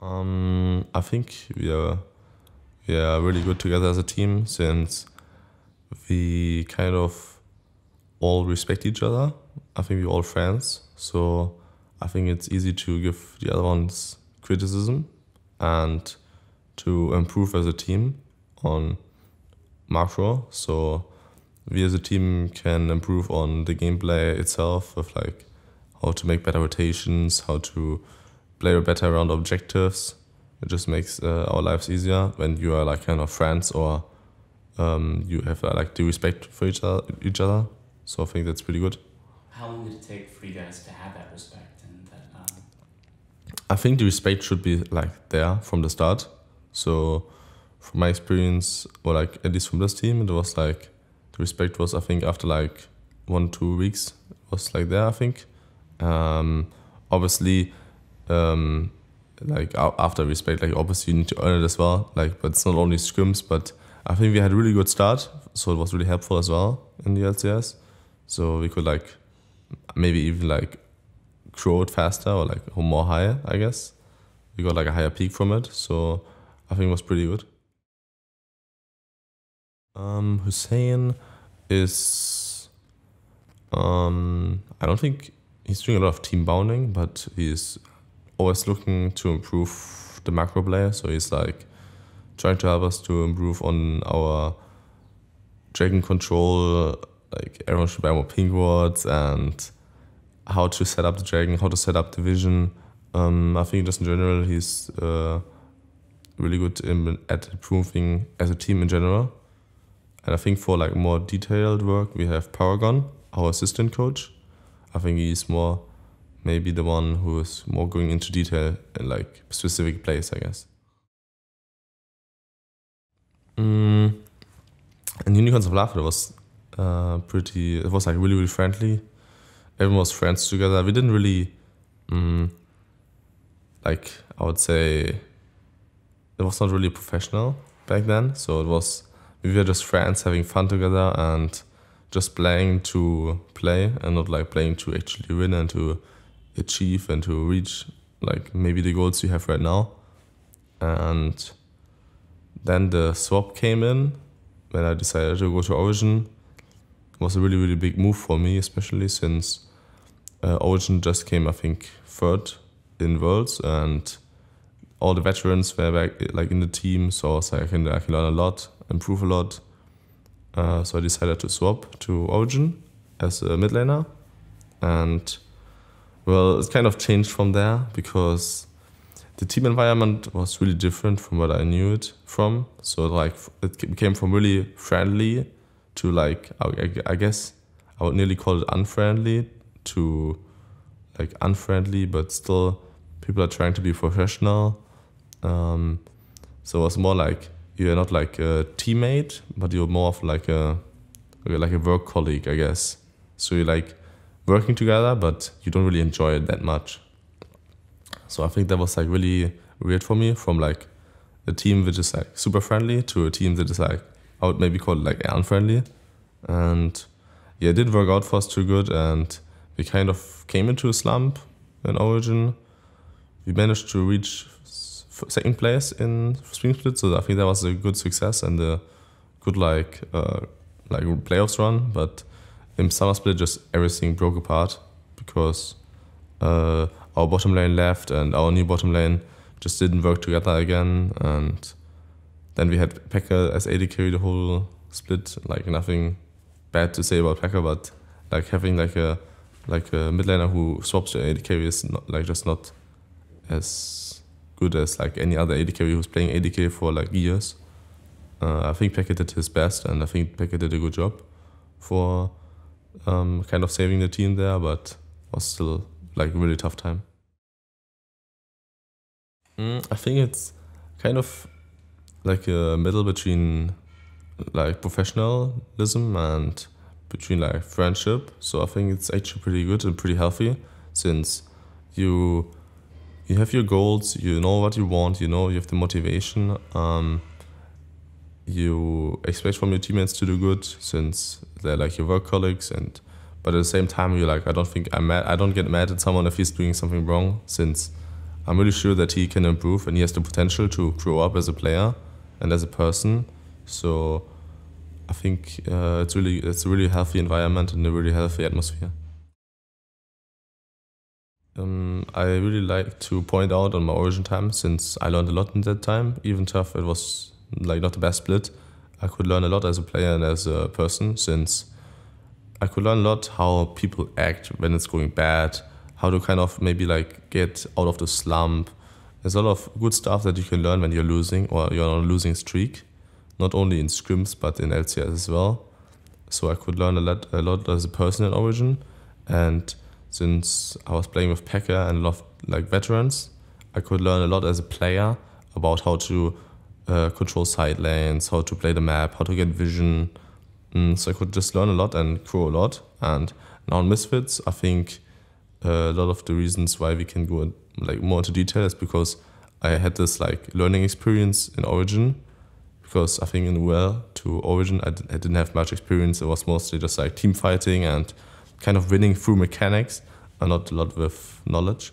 Um, I think we are we are really good together as a team since we kind of all respect each other. I think we're all friends, so I think it's easy to give the other ones criticism and to improve as a team on macro. So we as a team can improve on the gameplay itself of like how to make better rotations, how to play better around objectives. It just makes uh, our lives easier when you are like kind of friends or um, you have uh, like the respect for each other, each other. So I think that's pretty good. How long did it take for you guys to have that respect and that? Um... I think the respect should be like there from the start. So from my experience, or like at least from this team, it was like the respect was I think after like one two weeks was like there I think. Um, obviously um, like after respect, like obviously you need to earn it as well. Like, but it's not only scrims, but I think we had a really good start, so it was really helpful as well in the LCS. So we could like maybe even like grow it faster or like more higher, I guess. We got like a higher peak from it, so I think it was pretty good. Um, Hussein is, um, I don't think he's doing a lot of team bounding, but he's always looking to improve the macro player. So he's like trying to help us to improve on our dragon control. Like everyone should buy more pink wards and how to set up the dragon, how to set up the vision. Um, I think just in general, he's uh, really good in, at improving as a team in general. And I think for like more detailed work, we have Paragon, our assistant coach. I think he's more maybe the one who is more going into detail in like specific place, I guess. Mm. And Unicorns of Laughter was uh, pretty, it was like really, really friendly. Everyone was friends together. We didn't really, mm, like, I would say, it was not really professional back then. So it was, we were just friends having fun together and just playing to play and not like playing to actually win and to achieve and to reach like maybe the goals you have right now. And then the swap came in when I decided to go to Origin. It was a really, really big move for me, especially since uh, Origin just came, I think, third in Worlds and all the veterans were back, like in the team. So I was like, I can, I can learn a lot, improve a lot. Uh, so I decided to swap to Origin as a mid laner. And well, it's kind of changed from there because the team environment was really different from what I knew it from. So like it became from really friendly to like I guess I would nearly call it unfriendly to like unfriendly, but still people are trying to be professional. Um, so it was more like you're not like a teammate, but you're more of like a like a work colleague, I guess. So you like working together, but you don't really enjoy it that much. So I think that was like really weird for me from like a team which is like super friendly to a team that is like I would maybe call it like unfriendly. And yeah, it didn't work out for us too good and we kind of came into a slump in origin. We managed to reach second place in Spring Split, so I think that was a good success and a good like uh, like playoffs run. But in summer split just everything broke apart because uh, our bottom lane left and our new bottom lane just didn't work together again and then we had Pekka as AD carry the whole split like nothing bad to say about Pekka but like having like a like a mid laner who swaps to AD carry is not, like just not as good as like any other AD carry who's playing AD carry for like years. Uh, I think Pekka did his best and I think Pekka did a good job for um, kind of saving the team there, but was still like a really tough time. Mm, I think it's kind of like a middle between like professionalism and between like friendship. So I think it's actually pretty good and pretty healthy since you you have your goals, you know what you want, you know you have the motivation. Um, you expect from your teammates to do good since they're like your work colleagues and but at the same time you're like I don't think I'm mad I don't get mad at someone if he's doing something wrong since I'm really sure that he can improve and he has the potential to grow up as a player and as a person so I think uh, it's really it's a really healthy environment and a really healthy atmosphere um, I really like to point out on my origin time since I learned a lot in that time even tough it was like not the best split. I could learn a lot as a player and as a person since I could learn a lot how people act when it's going bad, how to kind of maybe like get out of the slump. There's a lot of good stuff that you can learn when you're losing or you're on a losing streak, not only in scrims but in LCS as well. So I could learn a lot, a lot as a person in Origin, and since I was playing with Pekka and a lot of like veterans, I could learn a lot as a player about how to uh, control side lanes, how to play the map, how to get vision. Mm, so I could just learn a lot and grow a lot. And now on Misfits, I think uh, a lot of the reasons why we can go in, like more into detail is because I had this like learning experience in Origin. Because I think in well to Origin, I d- I didn't have much experience. It was mostly just like team fighting and kind of winning through mechanics, and not a lot with knowledge.